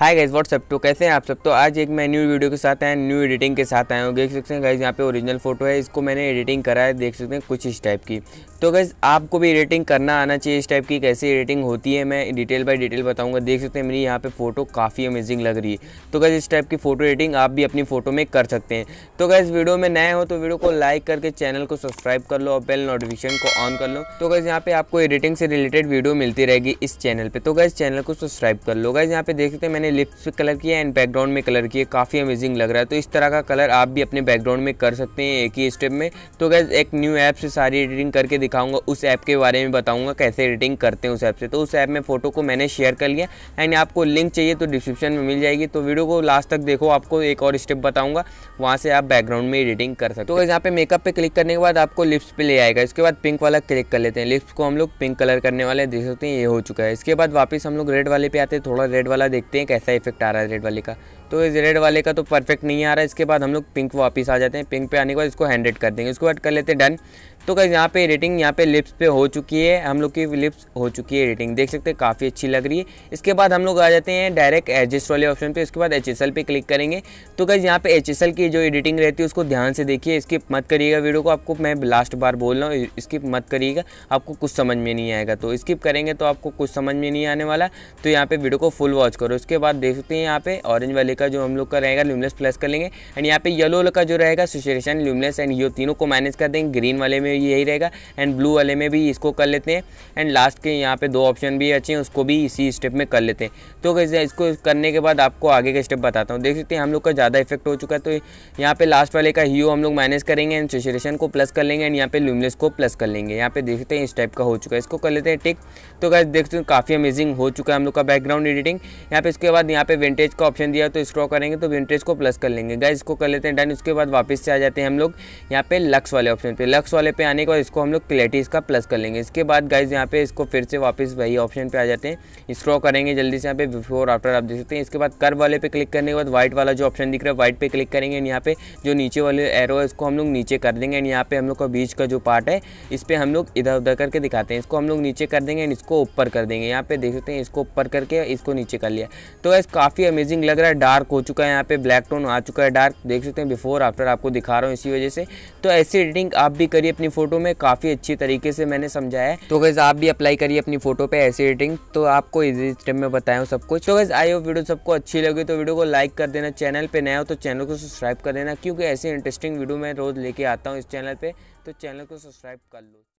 hi guys what's up तो कैसे हैं आप सब तो आज एक मैं न्यू वीडियो के साथ आया न्यू एडिटिंग के साथ आया हूँ देख सकते हैं गाइज यहाँ पे ओरिजिनल फोटो है इसको मैंने एडिटिंग करा है देख सकते हैं कुछ इस टाइप की तो गाइज़ आपको भी एडिटिंग करना आना चाहिए इस टाइप की कैसे एडिटिंग होती है मैं डिटेल बाई डिटेल बताऊँगा देख सकते हैं मेरी यहाँ पर फोटो काफ़ी अमेजिंग लग रही है तो गैस इस टाइप की फोटो एडिटिंग आप भी अपनी फोटो में कर सकते हैं तो गैस वीडियो में नए हो तो वीडियो को लाइक करके चैनल को सब्सक्राइब कर लो और बेल नोटिफिकेशन को ऑन कर लो तो गैस यहाँ पे आपको एडिटिंग से रिलेटेड वीडियो मिलती रहेगी इस चैनल पर तो गैस चैनल को सब्सक्राइब कर लो गैस यहाँ पे देख सकते हैं मैंने मैंने लिप्स पे कलर किया एंड बैकग्राउंड में कलर किया काफ़ी अमेजिंग लग रहा है तो इस तरह का कलर आप भी अपने बैकग्राउंड में कर सकते हैं एक ही स्टेप में तो गैस एक न्यू ऐप से सारी एडिटिंग करके दिखाऊंगा उस ऐप के बारे में बताऊंगा कैसे एडिटिंग करते हैं उस ऐप से तो उस ऐप में फ़ोटो को मैंने शेयर कर लिया एंड आपको लिंक चाहिए तो डिस्क्रिप्शन में मिल जाएगी तो वीडियो को लास्ट तक देखो आपको एक और स्टेप बताऊँगा वहाँ से आप बैकग्राउंड में एडिटिंग कर सकते हो तो यहाँ पे मेकअप पे क्लिक करने के बाद आपको लिप्स पे ले आएगा इसके बाद पिंक वाला क्लिक कर लेते हैं लिप्स को हम लोग पिंक कलर करने वाले देख सकते हैं ये हो चुका है इसके बाद वापस हम लोग रेड वाले पे आते हैं थोड़ा रेड वाला देखते हैं ऐसा इफेक्ट आ रहा है रेड वाली का तो इस रेड वाले का तो परफेक्ट नहीं आ रहा है इसके बाद हम लोग पिंक वापस आ जाते हैं पिंक पे आने के बाद इसको हैंड कर देंगे इसको एड कर लेते हैं डन तो कैसे यहाँ पे रेटिंग यहाँ पे लिप्स पे हो चुकी है हम लोग की लिप्स हो चुकी है रेटिंग देख सकते हैं काफ़ी अच्छी लग रही है इसके बाद हम लोग आ जाते हैं डायरेक्ट एडजस्ट वाले ऑप्शन पे इसके बाद एच एस एल पे क्लिक करेंगे तो कैसे यहाँ पे एच एस एल की जो एडिटिंग रहती है उसको ध्यान से देखिए स्किप मत करिएगा वीडियो को आपको मैं लास्ट बार बोल रहा हूँ स्किप मत करिएगा आपको कुछ समझ में नहीं आएगा तो स्किप करेंगे तो आपको कुछ समझ में नहीं आने वाला तो यहाँ पर वीडियो को फुल वॉच करो उसके बाद देख सकते हैं यहाँ पे ऑरेंज वाले का जो हम लोग का रहेगा ल्यूमलेस प्लस कर लेंगे एंड यहाँ पे येलो का जो रहेगा सुशेशन ल्यूमलेस एंड ये तीनों को मैनेज कर देंगे ग्रीन वाले में यही रहेगा एंड ब्लू वाले में भी इसको कर लेते हैं एंड लास्ट के यहाँ पे दो ऑप्शन भी अच्छे हैं उसको भी इसी स्टेप में कर लेते हैं तो कैसे इसको करने के बाद आपको आगे का स्टेप बताता हूँ देख सकते हैं हम लोग का ज़्यादा इफेक्ट हो चुका है तो यहाँ पे लास्ट वाले का ही हम लोग मैनेज करेंगे एंड सुशेशन को प्लस कर लेंगे एंड यहाँ पे ल्यूमलेस को प्लस कर लेंगे यहाँ पे देख सकते हैं इस टाइप का हो चुका है इसको कर लेते हैं टिक तो कैसे देख सकते हैं काफ़ी अमेजिंग हो चुका है हम लोग का बैकग्राउंड एडिटिंग यहाँ पे इसके बाद यहाँ पे वेंटेज का ऑप्शन दिया तो विंटेज ड्रॉ करेंगे तो विंटेज को प्लस कर लेंगे गाइज इसको कर लेते हैं डन उसके बाद वापस से आ जाते हैं हम लोग यहाँ पे लक्स वाले ऑप्शन पे लक्स वाले पे आने के बाद इसको हम लोग क्लेटी इसका प्लस कर लेंगे इसके बाद गाइज यहाँ पे इसको फिर से वापस वही ऑप्शन पे आ जाते हैं स्ट्रॉ करेंगे जल्दी से यहाँ पे बिफोर आफ्टर आप देख सकते हैं इसके बाद कर वाले पे क्लिक करने के बाद व्हाइट वाला जो ऑप्शन दिख रहा है व्हाइट पे क्लिक करेंगे एंड यहाँ पे जो नीचे वाले एरो है इसको हम लोग नीचे कर देंगे एंड यहाँ पे हम लोग का बीच का जो पार्ट है इस पर हम लोग इधर उधर करके दिखाते हैं इसको हम लोग नीचे कर देंगे एंड इसको ऊपर कर देंगे यहाँ पे देख सकते हैं इसको ऊपर करके इसको नीचे कर लिया तो ऐसा काफ़ी अमेजिंग लग रहा है डार्क डार्क हो चुका है यहाँ पे ब्लैक टोन आ चुका है डार्क देख सकते हैं बिफोर आफ्टर आपको दिखा रहा हूँ इसी वजह से तो ऐसी एडिटिंग आप भी करिए अपनी फोटो में काफ़ी अच्छी तरीके से मैंने समझाया है तो गैस आप भी अप्लाई करिए अपनी फोटो पे ऐसी एडिटिंग तो आपको इजी स्टेप में बताया सब कुछ तो गैस आई हो वीडियो सबको अच्छी लगी तो वीडियो को लाइक कर देना चैनल पर नया हो तो चैनल को सब्सक्राइब कर देना क्योंकि ऐसी इंटरेस्टिंग वीडियो मैं रोज़ लेके आता हूँ इस चैनल पर तो चैनल को सब्सक्राइब कर लो